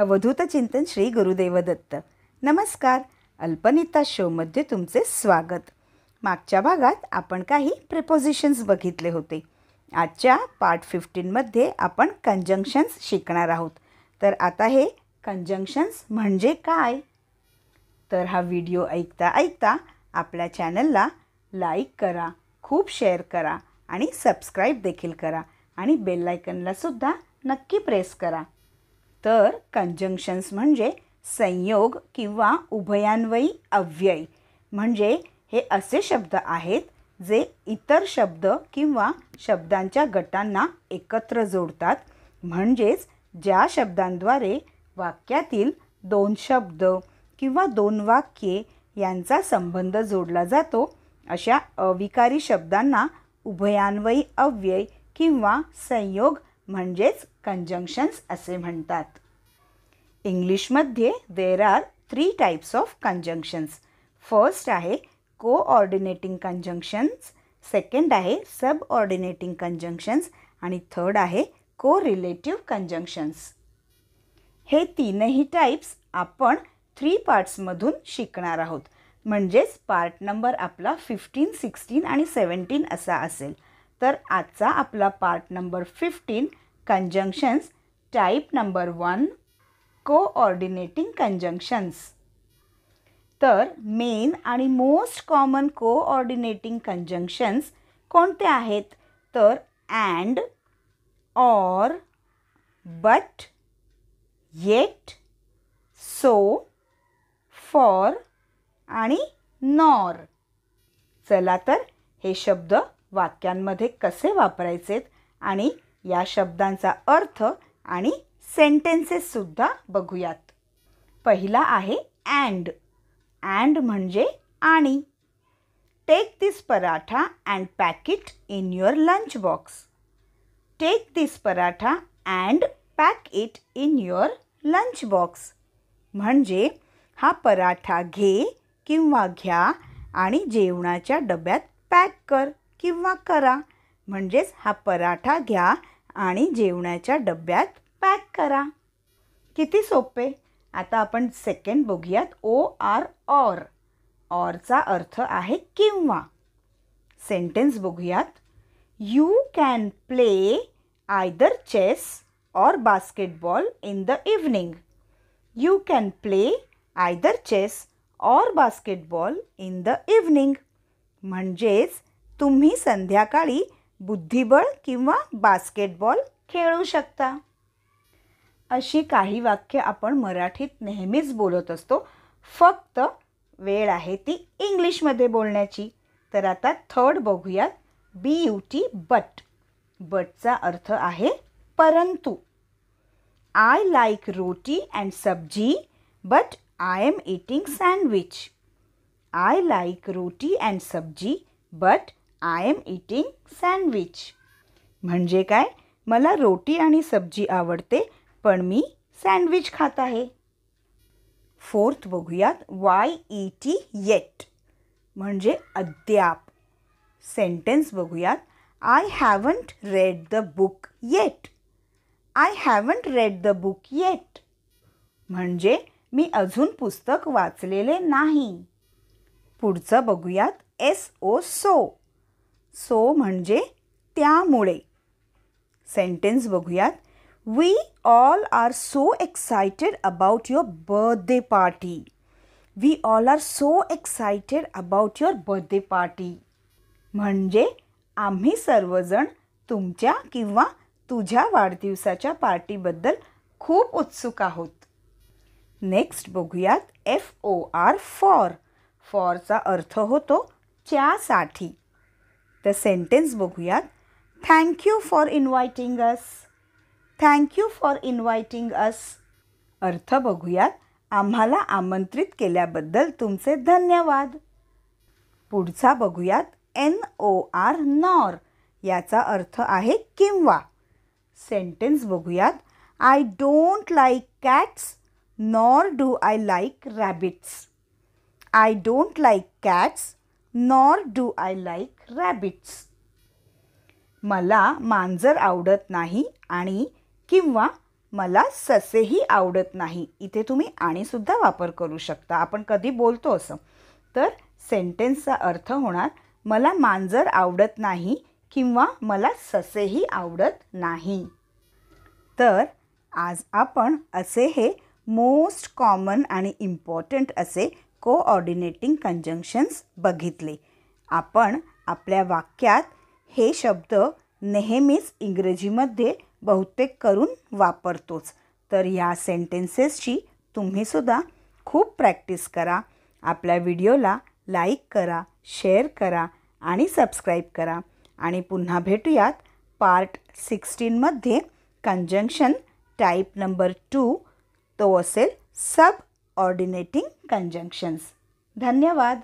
अवधूत चिंतन श्री गुरुदेवदत्त नमस्कार अल्पनिता शोमध्ये तुमचे स्वागत मागच्या भागात आपण काही प्रिपोजिशन्स बघितले होते आजच्या पार्ट फिफ्टीनमध्ये आपण कंजंक्शन्स शिकणार आहोत तर आता हे कंजंक्शन्स म्हणजे काय तर हा व्हिडिओ ऐकता ऐकता आपल्या चॅनलला लाईक करा खूप शेअर करा आणि सबस्क्राईब देखील करा आणि बेलायकनलासुद्धा नक्की प्रेस करा तर कंजंक्शन्स म्हणजे संयोग किंवा उभयान्वयी अव्यय म्हणजे हे असे शब्द आहेत जे इतर शब्द किंवा शब्दांच्या गटांना एकत्र जोडतात म्हणजेच ज्या शब्दांद्वारे वाक्यातील दोन शब्द किंवा दोन वाक्ये यांचा संबंध जोडला जातो अशा अविकारी शब्दांना उभयान्वयी अव्यय किंवा संयोग म्हणजेच कंजंक्शन्स असे म्हणतात इंग्लिशमध्ये there are three types of conjunctions first आहे कोऑर्डिनेटिंग कंजंक्शन्स सेकंड आहे सबऑर्डिनेटिंग कंजंक्शन्स आणि थर्ड आहे को रिलेटिव्ह कंजंक्शन्स हे तीनही टाईप्स आपण थ्री पार्ट्समधून शिकणार आहोत म्हणजेच पार्ट नंबर आपला फिफ्टीन सिक्स्टीन आणि सेवन्टीन असा असेल तर आजचा आपला part number fifteen conjunctions type number one coordinating conjunctions तर मेन आणि मोस्ट कॉमन कोऑर्डिनेटिंग कंजंक्शन्स कोणते आहेत तर and or but yet so for आणि नॉर चला तर हे शब्द वाक्यांमध्ये कसे वापरायचेत आणि या शब्दांचा अर्थ आणि सेंटेन्सेससुद्धा बघूयात पहिला आहे अँड अँड म्हणजे आणि take this paratha and pack it in your lunch box take this paratha and pack it in your lunch box म्हणजे हा पराठा घे किंवा घ्या आणि जेवणाच्या डब्यात पॅक कर किंवा करा म्हणजेच हा पराठा घ्या आणि जेवणाच्या डब्यात पॅक करा किती सोपे आता आपण सेकंड बघूयात ओ आर ऑर ऑरचा अर्थ आहे किंवा सेंटेन्स बघूयात you can play either chess or basketball in the evening you can play either chess or basketball in the evening म्हणजेच तुम्ही संध्याकाळी बुद्धिबळ किंवा बास्केटबॉल खेळू शकता अशी काही वाक्य आपण मराठीत नेहमीच बोलत असतो फक्त वेळ आहे ती इंग्लिशमध्ये बोलण्याची तर आता थर्ड बघूयात बी यू टी बट बटचा अर्थ आहे परंतु I like roti and sabzi but I am eating sandwich I like roti and sabzi but I am eating sandwich म्हणजे काय मला रोटी आणि सब्जी आवडते पण मी सँडविच खात आहे फोर्थ बघूयात वाय ई टी येट म्हणजे अद्याप सेंटेन्स बघूयात I haven't read the book yet I haven't read the book yet म्हणजे मी अजून पुस्तक वाचलेले नाही पुढचं बघूयात एस ओ सो सो म्हणजे त्यामुळे सेंटेन्स बघूयात we all are so excited about your birthday party we all are so excited about your birthday party म्हणजे आम्ही सर्वजण तुमच्या किंवा तुझ्या वाढदिवसाच्या पार्टीबद्दल खूप उत्सुक आहोत नेक्स्ट बघूयात एफ ओ आर फॉर फॉरचा अर्थ होतो च्यासाठी तर सेंटेन्स बघूयात thank you for inviting us thank you for inviting us अर्थ बघूयात आम्हाला आमंत्रित केल्याबद्दल तुमचे धन्यवाद पुढचा बघूयात एन ओ आर नॉर याचा अर्थ आहे किंवा सेंटेन्स बघूयात I don't like cats nor do I like rabbits I don't like cats nor do I like rabbits मला मांजर आवडत नाही आणि किंवा मला ससेही आवडत नाही इथे तुम्ही आणीसुद्धा वापर करू शकता आपण कधी बोलतो असं तर सेंटेन्सचा अर्थ होणार मला मांजर आवडत नाही किंवा मला ससेही आवडत नाही तर आज आपण असे हे मोस्ट कॉमन आणि इम्पॉर्टंट असे कोऑर्डिनेटिंग कंजंक्शन्स बघितले आपण आपल्या वाक्यात हे शब्द नेहमीच इंग्रजीमध्ये बहुतेक करून वापरतोच तर ह्या सेंटेन्सेसची तुम्हीसुद्धा खूप प्रॅक्टिस करा आपल्या व्हिडिओला लाईक करा शेअर करा आणि सबस्क्राईब करा आणि पुन्हा भेटूयात पार्ट सिक्स्टीनमध्ये कंजंक्शन टाईप नंबर टू तो असेल सब ऑर्डिनेटिंग कंजंक्शन्स धन्यवाद